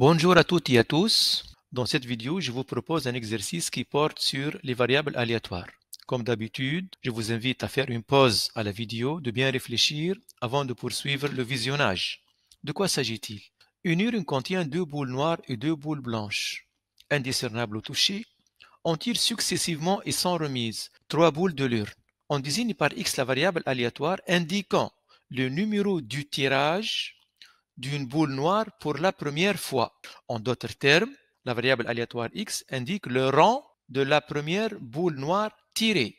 Bonjour à toutes et à tous. Dans cette vidéo, je vous propose un exercice qui porte sur les variables aléatoires. Comme d'habitude, je vous invite à faire une pause à la vidéo, de bien réfléchir avant de poursuivre le visionnage. De quoi s'agit-il Une urne contient deux boules noires et deux boules blanches. Indiscernables au toucher, on tire successivement et sans remise trois boules de l'urne. On désigne par X la variable aléatoire indiquant le numéro du tirage d'une boule noire pour la première fois. En d'autres termes, la variable aléatoire x indique le rang de la première boule noire tirée.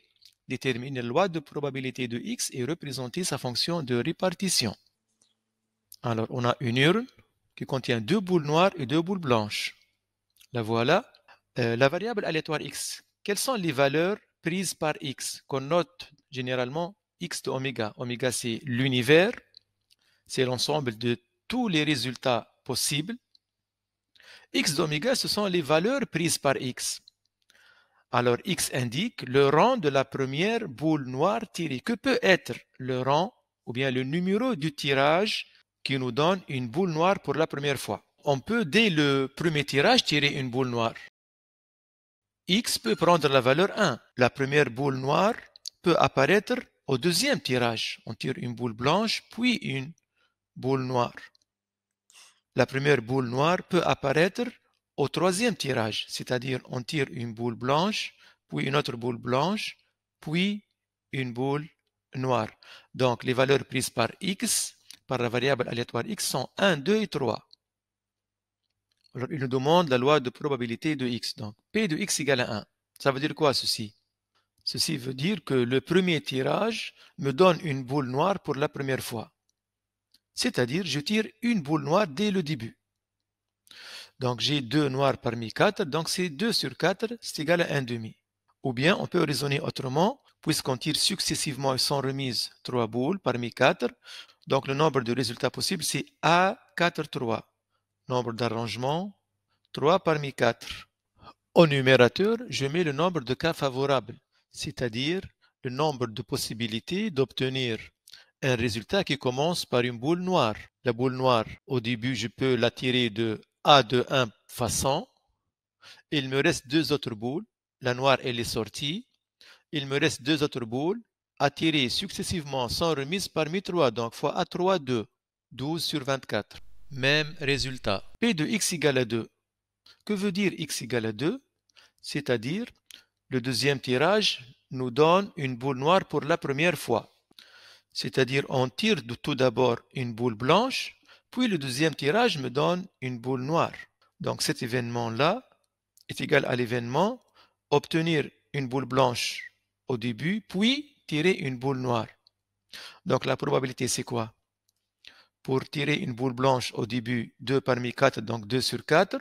détermine la loi de probabilité de x et représente sa fonction de répartition. Alors, on a une urne qui contient deux boules noires et deux boules blanches. La voilà. Euh, la variable aléatoire x. Quelles sont les valeurs prises par x qu'on note généralement x de oméga Oméga, c'est l'univers, c'est l'ensemble de tous les résultats possibles. X d'oméga, ce sont les valeurs prises par X. Alors X indique le rang de la première boule noire tirée. Que peut être le rang ou bien le numéro du tirage qui nous donne une boule noire pour la première fois On peut dès le premier tirage tirer une boule noire. X peut prendre la valeur 1. La première boule noire peut apparaître au deuxième tirage. On tire une boule blanche puis une boule noire la première boule noire peut apparaître au troisième tirage, c'est-à-dire on tire une boule blanche, puis une autre boule blanche, puis une boule noire. Donc les valeurs prises par x, par la variable aléatoire x, sont 1, 2 et 3. Alors il nous demande la loi de probabilité de x. Donc p de x égale à 1. Ça veut dire quoi ceci Ceci veut dire que le premier tirage me donne une boule noire pour la première fois c'est-à-dire je tire une boule noire dès le début. Donc j'ai deux noirs parmi quatre, donc c'est 2 sur 4, c'est égal à 1 demi. Ou bien on peut raisonner autrement, puisqu'on tire successivement et sans remise trois boules parmi quatre. donc le nombre de résultats possibles c'est A43, nombre d'arrangements 3 parmi 4. Au numérateur, je mets le nombre de cas favorables, c'est-à-dire le nombre de possibilités d'obtenir un résultat qui commence par une boule noire. La boule noire, au début, je peux l'attirer de A de 1 façon. Il me reste deux autres boules. La noire, elle est sortie. Il me reste deux autres boules attirées successivement sans remise parmi 3, donc fois A3, 2. 12 sur 24. Même résultat. P de x égale à 2. Que veut dire x égale à 2 C'est-à-dire, le deuxième tirage nous donne une boule noire pour la première fois. C'est-à-dire, on tire tout d'abord une boule blanche, puis le deuxième tirage me donne une boule noire. Donc cet événement-là est égal à l'événement obtenir une boule blanche au début, puis tirer une boule noire. Donc la probabilité, c'est quoi Pour tirer une boule blanche au début, 2 parmi 4, donc 2 sur 4.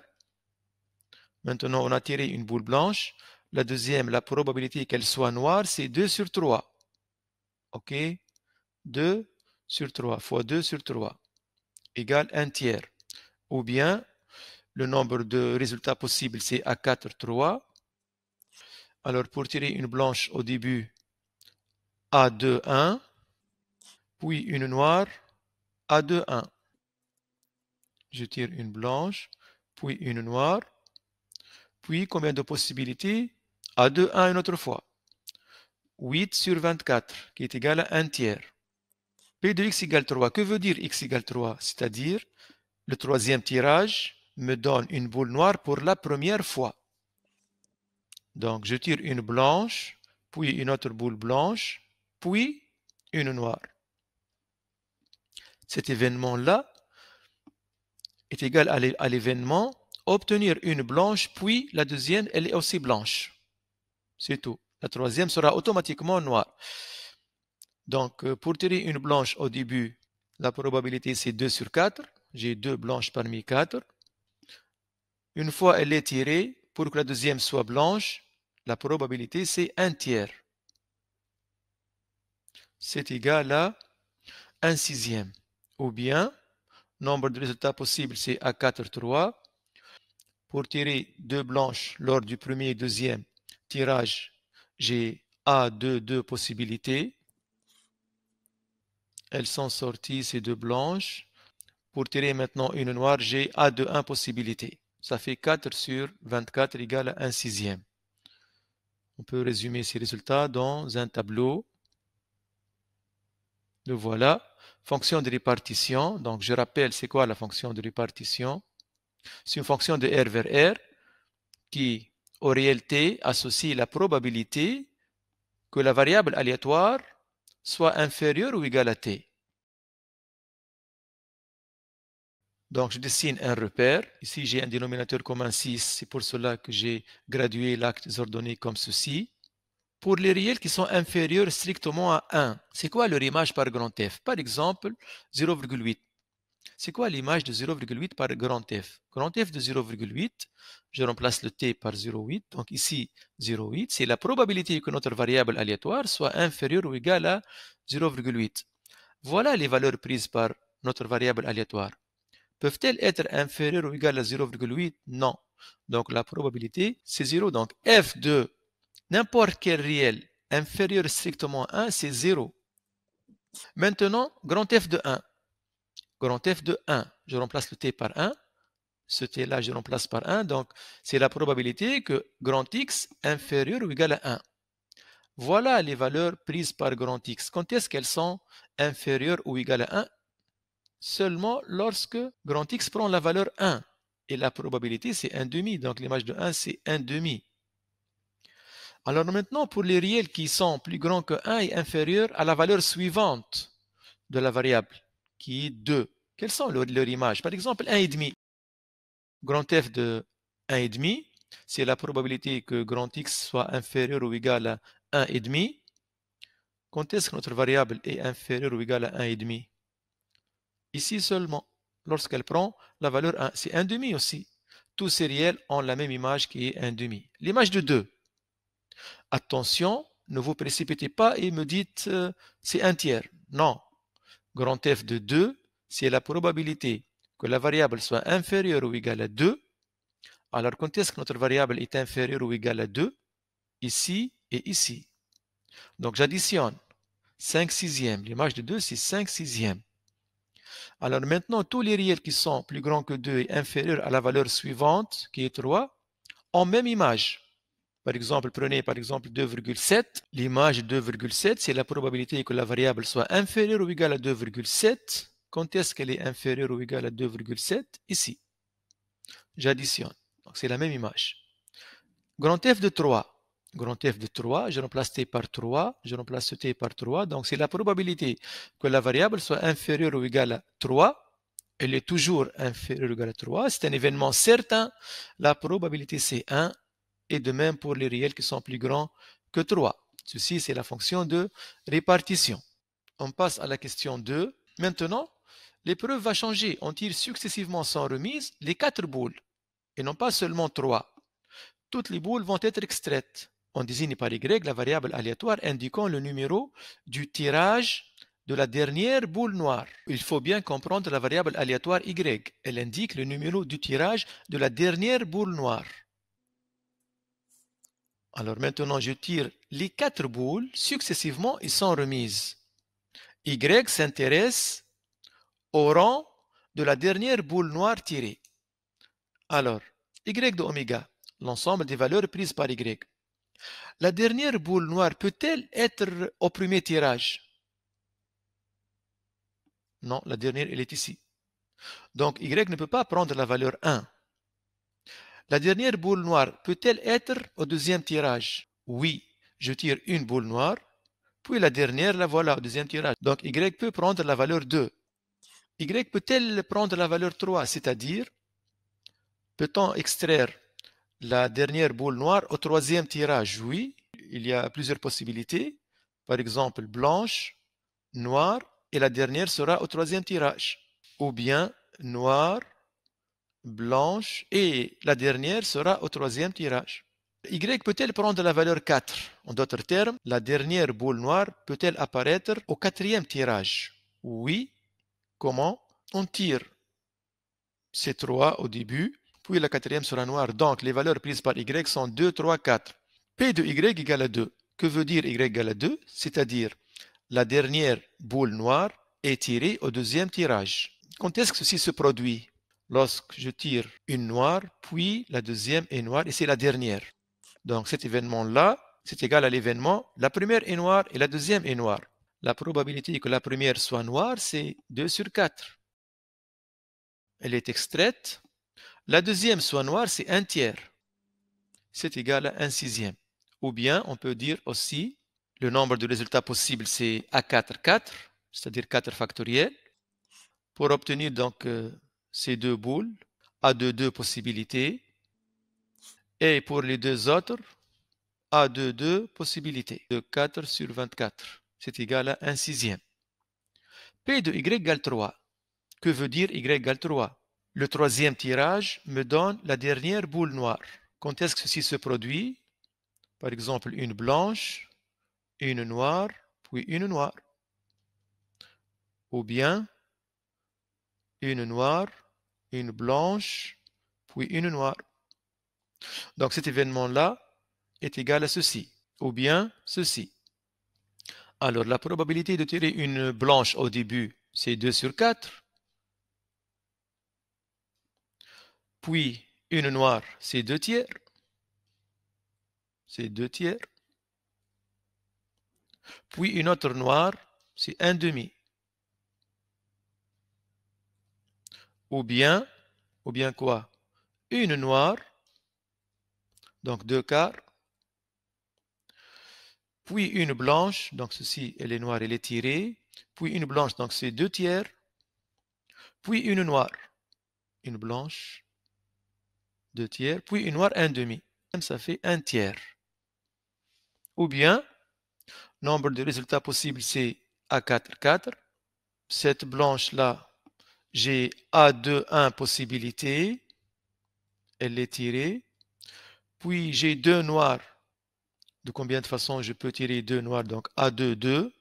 Maintenant, on a tiré une boule blanche. La deuxième, la probabilité qu'elle soit noire, c'est 2 sur 3. OK 2 sur 3 fois 2 sur 3 égale 1 tiers. Ou bien, le nombre de résultats possibles, c'est A4, 3. Alors, pour tirer une blanche au début, A2, 1. Puis une noire, A2, 1. Je tire une blanche, puis une noire. Puis, combien de possibilités A2, 1 une autre fois. 8 sur 24, qui est égal à 1 tiers. P de x égale 3. Que veut dire x égale 3 C'est-à-dire, le troisième tirage me donne une boule noire pour la première fois. Donc, je tire une blanche, puis une autre boule blanche, puis une noire. Cet événement-là est égal à l'événement obtenir une blanche, puis la deuxième, elle est aussi blanche. C'est tout. La troisième sera automatiquement noire. Donc, euh, pour tirer une blanche au début, la probabilité c'est 2 sur 4. J'ai 2 blanches parmi 4. Une fois elle est tirée, pour que la deuxième soit blanche, la probabilité c'est 1 tiers. C'est égal à 1 sixième. Ou bien, nombre de résultats possibles c'est A4, 3. Pour tirer deux blanches lors du premier et deuxième tirage, j'ai A2, 2 possibilités. Elles sont sorties, ces deux blanches. Pour tirer maintenant une noire, j'ai A de 1 possibilité. Ça fait 4 sur 24 égale à 1 sixième. On peut résumer ces résultats dans un tableau. Le voilà. Fonction de répartition. Donc, je rappelle, c'est quoi la fonction de répartition C'est une fonction de R vers R qui, au réel associe la probabilité que la variable aléatoire soit inférieur ou égal à t. Donc je dessine un repère. Ici j'ai un dénominateur commun 6, c'est pour cela que j'ai gradué l'acte ordonnées comme ceci. Pour les réels qui sont inférieurs strictement à 1, c'est quoi leur image par grand F Par exemple, 0,8. C'est quoi l'image de 0,8 par grand F Grand F de 0,8, je remplace le T par 0,8, donc ici 0,8, c'est la probabilité que notre variable aléatoire soit inférieure ou égale à 0,8. Voilà les valeurs prises par notre variable aléatoire. Peuvent-elles être inférieures ou égales à 0,8 Non. Donc la probabilité, c'est 0. Donc f de n'importe quel réel inférieur strictement à 1, c'est 0. Maintenant, grand f de 1 grand F de 1. Je remplace le T par 1. Ce T-là, je remplace par 1. Donc, c'est la probabilité que grand X inférieur ou égal à 1. Voilà les valeurs prises par grand X. Quand est-ce qu'elles sont inférieures ou égales à 1 Seulement lorsque grand X prend la valeur 1. Et la probabilité, c'est 1,5. Donc l'image de 1, c'est 1,5. demi. Alors maintenant, pour les réels qui sont plus grands que 1 et inférieurs à la valeur suivante de la variable qui est 2. Quelles sont leurs, images Par exemple, 1,5. Grand F de 1,5, c'est la probabilité que grand X soit inférieur ou égal à 1,5. Quand est-ce que notre variable est inférieure ou égale à 1,5 Ici seulement, lorsqu'elle prend la valeur 1. C'est 1,5 aussi. Tous ces réels ont la même image qui est 1,5. L'image de 2. Attention, ne vous précipitez pas et me dites euh, c'est un tiers. Non, grand F de 2, c'est la probabilité que la variable soit inférieure ou égale à 2. Alors, quand est-ce que notre variable est inférieure ou égale à 2 Ici et ici. Donc, j'additionne 5 sixièmes. L'image de 2, c'est 5 sixièmes. Alors maintenant, tous les réels qui sont plus grands que 2 et inférieurs à la valeur suivante, qui est 3, ont même image. Par exemple, prenez par exemple 2,7. L'image 2,7, c'est la probabilité que la variable soit inférieure ou égale à 2,7. Quand est-ce qu'elle est inférieure ou égale à 2,7 Ici. J'additionne. Donc c'est la même image. Grand F de 3. Grand F de 3, je remplace T par 3, je remplace T par 3. Donc c'est la probabilité que la variable soit inférieure ou égale à 3 elle est toujours inférieure ou égale à 3. C'est un événement certain. La probabilité, c'est 1 et de même pour les réels qui sont plus grands que 3. Ceci, c'est la fonction de répartition. On passe à la question 2. Maintenant, l'épreuve va changer. On tire successivement sans remise les 4 boules et non pas seulement 3. Toutes les boules vont être extraites. On désigne par Y la variable aléatoire indiquant le numéro du tirage de la dernière boule noire. Il faut bien comprendre la variable aléatoire Y. Elle indique le numéro du tirage de la dernière boule noire. Alors maintenant, je tire les quatre boules successivement et sont remises. Y s'intéresse au rang de la dernière boule noire tirée. Alors, Y de oméga, l'ensemble des valeurs prises par Y. La dernière boule noire peut-elle être au premier tirage Non, la dernière, elle est ici. Donc, Y ne peut pas prendre la valeur 1. La dernière boule noire peut-elle être au deuxième tirage Oui, je tire une boule noire, puis la dernière, la voilà au deuxième tirage. Donc Y peut prendre la valeur 2. Y peut-elle prendre la valeur 3, c'est-à-dire peut-on extraire la dernière boule noire au troisième tirage Oui, il y a plusieurs possibilités. Par exemple, blanche, noire, et la dernière sera au troisième tirage. Ou bien noire, blanche et la dernière sera au troisième tirage. Y peut-elle prendre la valeur 4 En d'autres termes, la dernière boule noire peut-elle apparaître au quatrième tirage Oui. Comment On tire ces 3 au début, puis la quatrième sera noire. Donc, les valeurs prises par Y sont 2, 3, 4. P de Y égale à 2. Que veut dire Y égale à 2 C'est-à-dire, la dernière boule noire est tirée au deuxième tirage. Quand est-ce que ceci se produit lorsque je tire une noire, puis la deuxième est noire et c'est la dernière. Donc cet événement-là, c'est égal à l'événement la première est noire et la deuxième est noire. La probabilité que la première soit noire, c'est 2 sur 4. Elle est extraite. La deuxième soit noire, c'est 1 tiers. C'est égal à 1 sixième. Ou bien on peut dire aussi le nombre de résultats possibles, c'est A4, 4, c'est-à-dire 4 factoriel. Pour obtenir donc euh, ces deux boules a de deux possibilités et pour les deux autres a de deux possibilités de 4 sur 24. C'est égal à 1 sixième. P de y égale 3. Que veut dire y égale 3 Le troisième tirage me donne la dernière boule noire. Quand est-ce que ceci se produit Par exemple, une blanche, une noire, puis une noire. Ou bien une noire, une blanche, puis une noire. Donc cet événement-là est égal à ceci, ou bien ceci. Alors la probabilité de tirer une blanche au début, c'est 2 sur 4. Puis une noire, c'est 2 tiers. C'est 2 tiers. Puis une autre noire, c'est 1 demi. ou bien, ou bien quoi Une noire, donc deux quarts, puis une blanche, donc ceci, elle est noire, elle est tirée, puis une blanche, donc c'est deux tiers, puis une noire, une blanche, deux tiers, puis une noire, un demi. Ça fait un tiers. Ou bien, nombre de résultats possibles, c'est A4, 4. Cette blanche-là, j'ai A21 possibilité, elle est tirée. Puis j'ai deux noirs. De combien de façons je peux tirer deux noirs Donc A2, 2.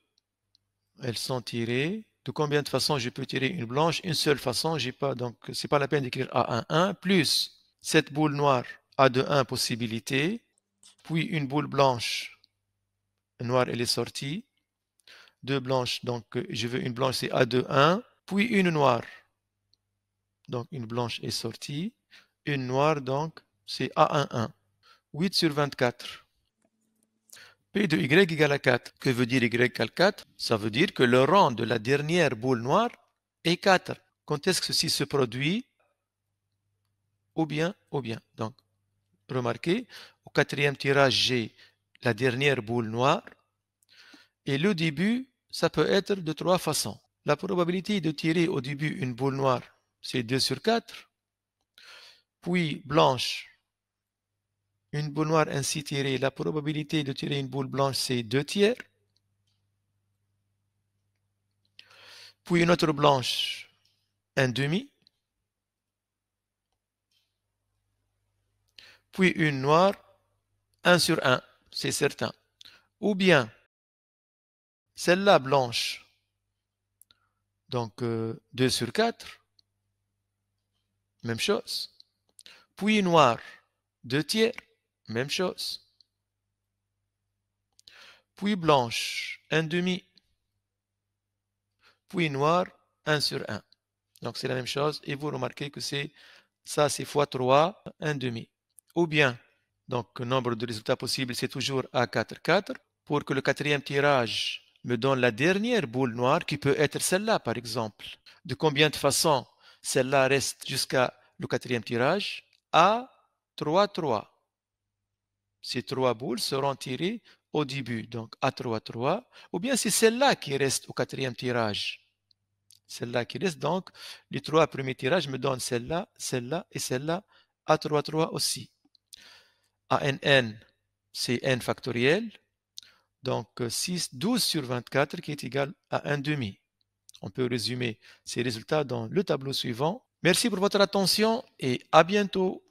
Elles sont tirées. De combien de façons je peux tirer une blanche Une seule façon, j'ai pas. Donc c'est pas la peine d'écrire A1, 1. Plus cette boule noire, A2, 1 possibilité. Puis une boule blanche. Noire, elle est sortie. Deux blanches. Donc je veux une blanche, c'est A2, 1 puis une noire. Donc une blanche est sortie, une noire, donc c'est A11. 8 sur 24. P de Y égale à 4. Que veut dire Y égale 4 Ça veut dire que le rang de la dernière boule noire est 4. Quand est-ce que ceci se produit Ou bien, ou bien. Donc, remarquez, au quatrième tirage, j'ai la dernière boule noire. Et le début, ça peut être de trois façons. La probabilité de tirer au début une boule noire, c'est 2 sur 4. Puis blanche, une boule noire ainsi tirée, la probabilité de tirer une boule blanche, c'est 2 tiers. Puis une autre blanche, un demi. Puis une noire, 1 sur 1, c'est certain. Ou bien, celle-là blanche, donc, 2 euh, sur 4, même chose. Puis noir, 2 tiers, même chose. Puis blanche, 1 demi. Puis noir, 1 sur 1. Donc, c'est la même chose. Et vous remarquez que c'est ça, c'est x 3, 1 demi. Ou bien, donc, nombre de résultats possibles, c'est toujours A4, 4. Pour que le quatrième tirage me donne la dernière boule noire qui peut être celle-là, par exemple. De combien de façons celle-là reste jusqu'à le quatrième tirage A, 3, 3. Ces trois boules seront tirées au début, donc A, 3, 3. Ou bien c'est celle-là qui reste au quatrième tirage. Celle-là qui reste, donc les trois premiers tirages me donnent celle-là, celle-là et celle-là A, 3, 3 aussi. A, N, c'est n factoriel. Donc 6, euh, 12 sur 24 qui est égal à 1 demi. On peut résumer ces résultats dans le tableau suivant. Merci pour votre attention et à bientôt